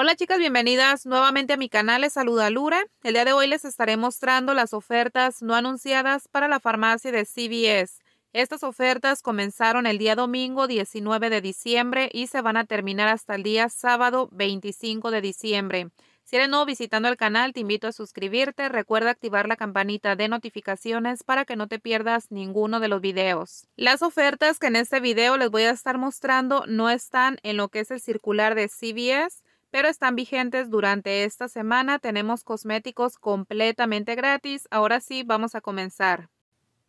Hola chicas, bienvenidas nuevamente a mi canal, les saluda Lura. El día de hoy les estaré mostrando las ofertas no anunciadas para la farmacia de CVS. Estas ofertas comenzaron el día domingo 19 de diciembre y se van a terminar hasta el día sábado 25 de diciembre. Si eres nuevo visitando el canal, te invito a suscribirte. Recuerda activar la campanita de notificaciones para que no te pierdas ninguno de los videos. Las ofertas que en este video les voy a estar mostrando no están en lo que es el circular de CVS pero están vigentes durante esta semana. Tenemos cosméticos completamente gratis. Ahora sí, vamos a comenzar.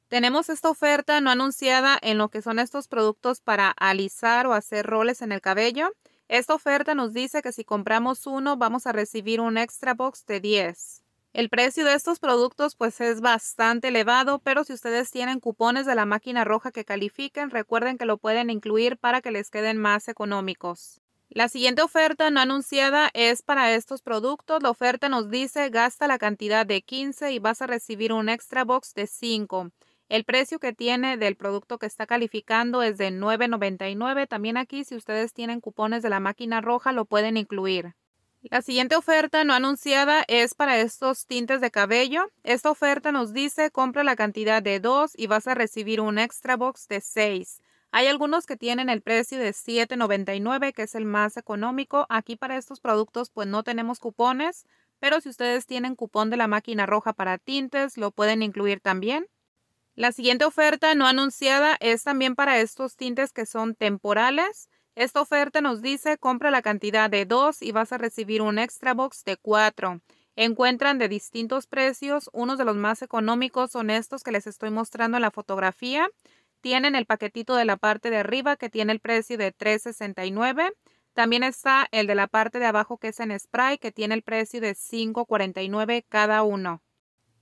Tenemos esta oferta no anunciada en lo que son estos productos para alisar o hacer roles en el cabello. Esta oferta nos dice que si compramos uno vamos a recibir un extra box de 10. El precio de estos productos pues es bastante elevado, pero si ustedes tienen cupones de la máquina roja que califiquen, recuerden que lo pueden incluir para que les queden más económicos. La siguiente oferta no anunciada es para estos productos. La oferta nos dice gasta la cantidad de 15 y vas a recibir un extra box de 5. El precio que tiene del producto que está calificando es de 9.99. También aquí si ustedes tienen cupones de la máquina roja lo pueden incluir. La siguiente oferta no anunciada es para estos tintes de cabello. Esta oferta nos dice compra la cantidad de 2 y vas a recibir un extra box de 6. Hay algunos que tienen el precio de $7.99, que es el más económico. Aquí para estos productos pues no tenemos cupones, pero si ustedes tienen cupón de la máquina roja para tintes, lo pueden incluir también. La siguiente oferta no anunciada es también para estos tintes que son temporales. Esta oferta nos dice compra la cantidad de dos y vas a recibir un extra box de 4. Encuentran de distintos precios, unos de los más económicos son estos que les estoy mostrando en la fotografía. Tienen el paquetito de la parte de arriba que tiene el precio de $3.69. También está el de la parte de abajo que es en spray que tiene el precio de $5.49 cada uno.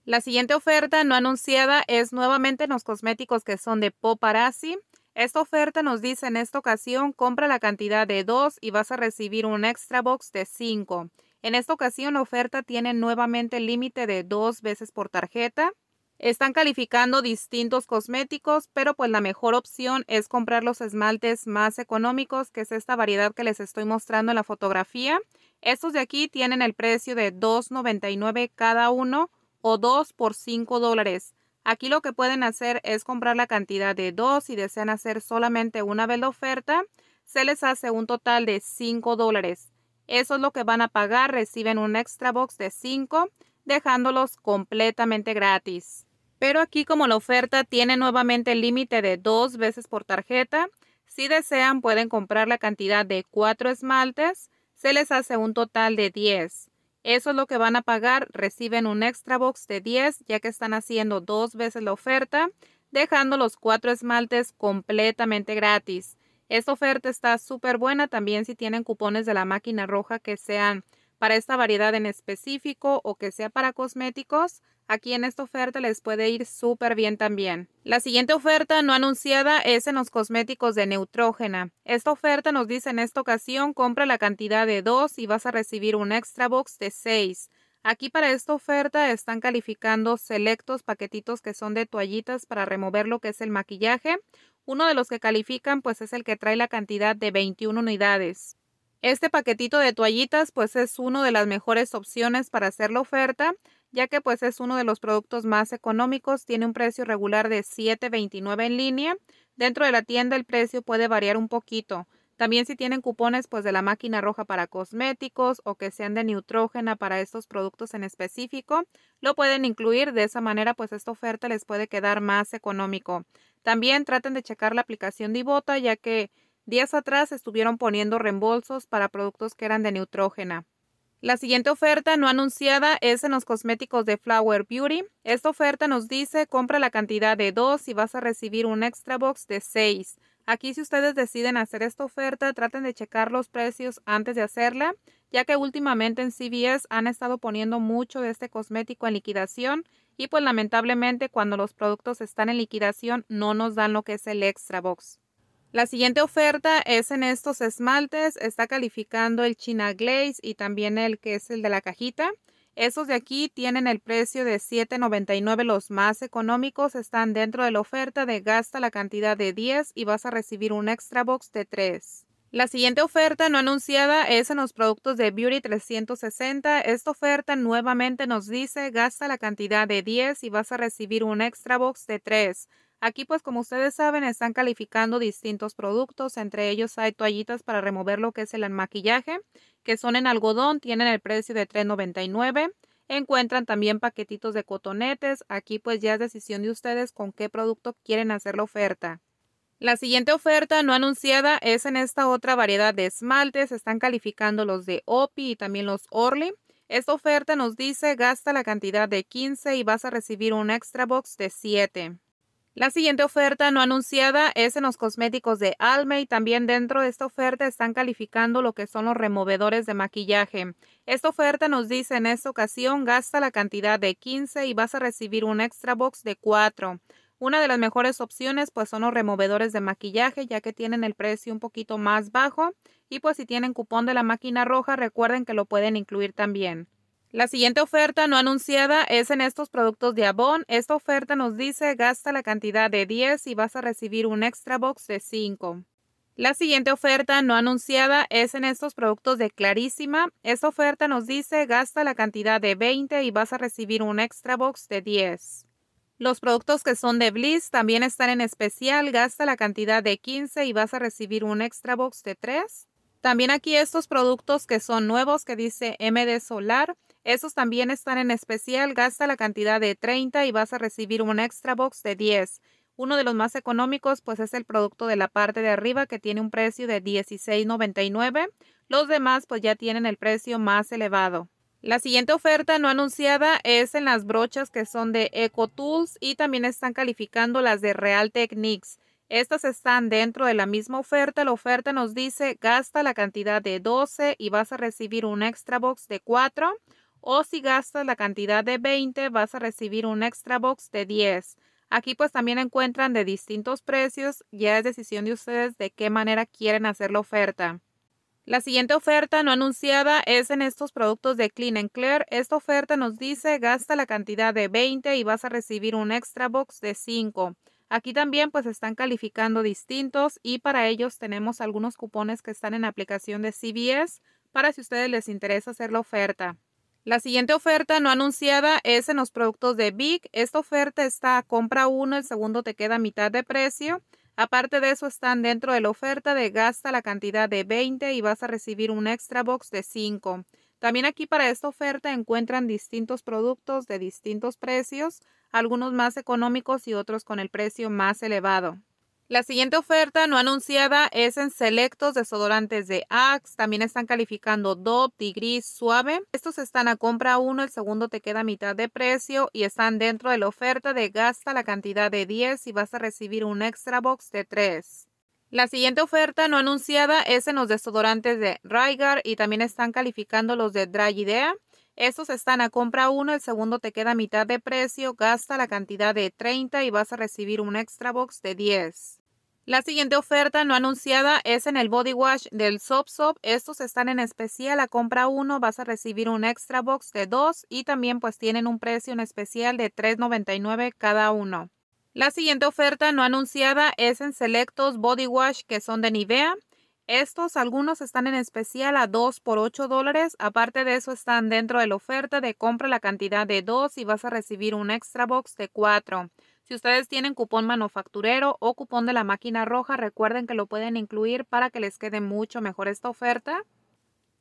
La siguiente oferta no anunciada es nuevamente los cosméticos que son de Poparazzi. Esta oferta nos dice en esta ocasión compra la cantidad de dos y vas a recibir un extra box de 5. En esta ocasión la oferta tiene nuevamente el límite de dos veces por tarjeta. Están calificando distintos cosméticos, pero pues la mejor opción es comprar los esmaltes más económicos, que es esta variedad que les estoy mostrando en la fotografía. Estos de aquí tienen el precio de $2.99 cada uno o dos por 5 dólares. Aquí lo que pueden hacer es comprar la cantidad de dos y desean hacer solamente una vez la oferta. Se les hace un total de 5 dólares. Eso es lo que van a pagar. Reciben un extra box de 5 dejándolos completamente gratis. Pero aquí como la oferta tiene nuevamente el límite de dos veces por tarjeta, si desean pueden comprar la cantidad de cuatro esmaltes, se les hace un total de 10. Eso es lo que van a pagar, reciben un extra box de 10 ya que están haciendo dos veces la oferta, dejando los cuatro esmaltes completamente gratis. Esta oferta está súper buena también si tienen cupones de la máquina roja que sean para esta variedad en específico o que sea para cosméticos, aquí en esta oferta les puede ir súper bien también. La siguiente oferta no anunciada es en los cosméticos de Neutrógena. Esta oferta nos dice en esta ocasión compra la cantidad de 2 y vas a recibir un extra box de 6. Aquí para esta oferta están calificando selectos paquetitos que son de toallitas para remover lo que es el maquillaje. Uno de los que califican pues es el que trae la cantidad de 21 unidades. Este paquetito de toallitas pues es una de las mejores opciones para hacer la oferta ya que pues es uno de los productos más económicos, tiene un precio regular de $7.29 en línea. Dentro de la tienda el precio puede variar un poquito. También si tienen cupones pues de la máquina roja para cosméticos o que sean de neutrógena para estos productos en específico, lo pueden incluir, de esa manera pues esta oferta les puede quedar más económico. También traten de checar la aplicación de ya que Días atrás estuvieron poniendo reembolsos para productos que eran de neutrógena. La siguiente oferta no anunciada es en los cosméticos de Flower Beauty. Esta oferta nos dice compra la cantidad de 2 y vas a recibir un extra box de 6. Aquí si ustedes deciden hacer esta oferta, traten de checar los precios antes de hacerla, ya que últimamente en CVS han estado poniendo mucho de este cosmético en liquidación y pues lamentablemente cuando los productos están en liquidación no nos dan lo que es el extra box. La siguiente oferta es en estos esmaltes, está calificando el China Glaze y también el que es el de la cajita. Esos de aquí tienen el precio de $7.99, los más económicos están dentro de la oferta de gasta la cantidad de 10 y vas a recibir un extra box de 3. La siguiente oferta no anunciada es en los productos de Beauty 360. Esta oferta nuevamente nos dice gasta la cantidad de 10 y vas a recibir un extra box de 3. Aquí pues como ustedes saben están calificando distintos productos, entre ellos hay toallitas para remover lo que es el maquillaje, que son en algodón, tienen el precio de $3.99. Encuentran también paquetitos de cotonetes, aquí pues ya es decisión de ustedes con qué producto quieren hacer la oferta. La siguiente oferta no anunciada es en esta otra variedad de esmaltes, están calificando los de OPI y también los Orly. Esta oferta nos dice gasta la cantidad de 15 y vas a recibir un extra box de 7. La siguiente oferta no anunciada es en los cosméticos de Alme y también dentro de esta oferta están calificando lo que son los removedores de maquillaje. Esta oferta nos dice en esta ocasión gasta la cantidad de 15 y vas a recibir un extra box de 4. Una de las mejores opciones pues son los removedores de maquillaje ya que tienen el precio un poquito más bajo y pues si tienen cupón de la máquina roja recuerden que lo pueden incluir también. La siguiente oferta no anunciada es en estos productos de Avon. Esta oferta nos dice gasta la cantidad de 10 y vas a recibir un extra box de 5. La siguiente oferta no anunciada es en estos productos de Clarísima. Esta oferta nos dice gasta la cantidad de 20 y vas a recibir un extra box de 10. Los productos que son de Bliss también están en especial. Gasta la cantidad de 15 y vas a recibir un extra box de 3. También aquí estos productos que son nuevos que dice MD Solar. Esos también están en especial, gasta la cantidad de 30 y vas a recibir un extra box de 10. Uno de los más económicos pues es el producto de la parte de arriba que tiene un precio de $16.99. Los demás pues ya tienen el precio más elevado. La siguiente oferta no anunciada es en las brochas que son de Eco Tools y también están calificando las de Real Techniques. Estas están dentro de la misma oferta. La oferta nos dice gasta la cantidad de 12 y vas a recibir un extra box de 4 o si gastas la cantidad de 20 vas a recibir un extra box de 10. Aquí pues también encuentran de distintos precios, ya es decisión de ustedes de qué manera quieren hacer la oferta. La siguiente oferta no anunciada es en estos productos de Clean and Clear. Esta oferta nos dice gasta la cantidad de 20 y vas a recibir un extra box de 5. Aquí también pues están calificando distintos y para ellos tenemos algunos cupones que están en aplicación de CBS para si a ustedes les interesa hacer la oferta. La siguiente oferta no anunciada es en los productos de Big. Esta oferta está a compra uno, el segundo te queda a mitad de precio. Aparte de eso, están dentro de la oferta de gasta la cantidad de 20 y vas a recibir un extra box de 5. También aquí para esta oferta encuentran distintos productos de distintos precios, algunos más económicos y otros con el precio más elevado. La siguiente oferta no anunciada es en selectos desodorantes de Axe. También están calificando Dove, Tigris, Suave. Estos están a compra uno, el segundo te queda a mitad de precio y están dentro de la oferta de gasta la cantidad de 10 y vas a recibir un extra box de 3. La siguiente oferta no anunciada es en los desodorantes de Rygar y también están calificando los de Dry Idea. Estos están a compra uno, el segundo te queda a mitad de precio, gasta la cantidad de 30 y vas a recibir un extra box de 10. La siguiente oferta no anunciada es en el body wash del Soap Soap. Estos están en especial a compra 1, vas a recibir un extra box de 2 y también pues tienen un precio en especial de $3.99 cada uno. La siguiente oferta no anunciada es en selectos body wash que son de Nivea. Estos, algunos están en especial a 2 por 8 dólares. Aparte de eso, están dentro de la oferta de compra la cantidad de 2 y vas a recibir un extra box de 4. Si ustedes tienen cupón manufacturero o cupón de la máquina roja, recuerden que lo pueden incluir para que les quede mucho mejor esta oferta.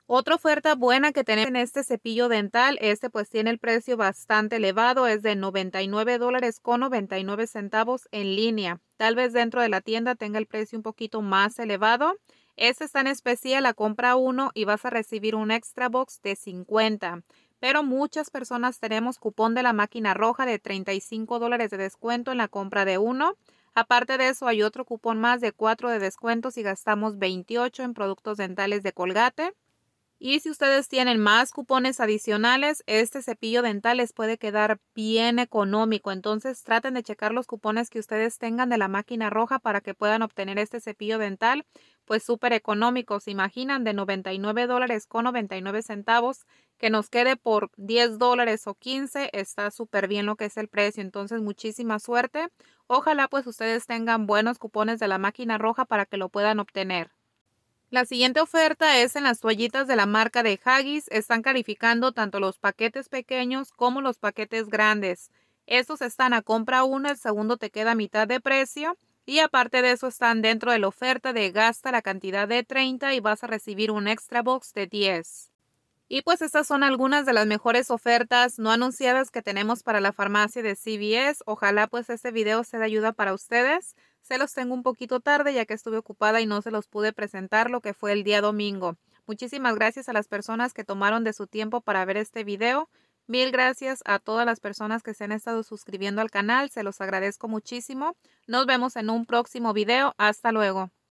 Otra oferta buena que tenemos en este cepillo dental, este pues tiene el precio bastante elevado, es de 99 dólares con 99 centavos en línea. Tal vez dentro de la tienda tenga el precio un poquito más elevado. Este está en especial, la compra uno y vas a recibir un extra box de 50. Pero muchas personas tenemos cupón de la máquina roja de 35 dólares de descuento en la compra de uno. Aparte de eso, hay otro cupón más de 4 de descuento y gastamos 28 en productos dentales de colgate. Y si ustedes tienen más cupones adicionales, este cepillo dental les puede quedar bien económico. Entonces traten de checar los cupones que ustedes tengan de la máquina roja para que puedan obtener este cepillo dental pues súper económicos, imaginan de 99 dólares con 99 centavos, que nos quede por 10 dólares o 15, está súper bien lo que es el precio, entonces muchísima suerte, ojalá pues ustedes tengan buenos cupones de la máquina roja para que lo puedan obtener. La siguiente oferta es en las toallitas de la marca de Haggis. Están calificando tanto los paquetes pequeños como los paquetes grandes. Estos están a compra uno, el segundo te queda a mitad de precio. Y aparte de eso están dentro de la oferta de gasta la cantidad de 30 y vas a recibir un extra box de 10. Y pues estas son algunas de las mejores ofertas no anunciadas que tenemos para la farmacia de CVS. Ojalá pues este video sea de ayuda para ustedes. Se los tengo un poquito tarde ya que estuve ocupada y no se los pude presentar lo que fue el día domingo. Muchísimas gracias a las personas que tomaron de su tiempo para ver este video. Mil gracias a todas las personas que se han estado suscribiendo al canal, se los agradezco muchísimo. Nos vemos en un próximo video, hasta luego.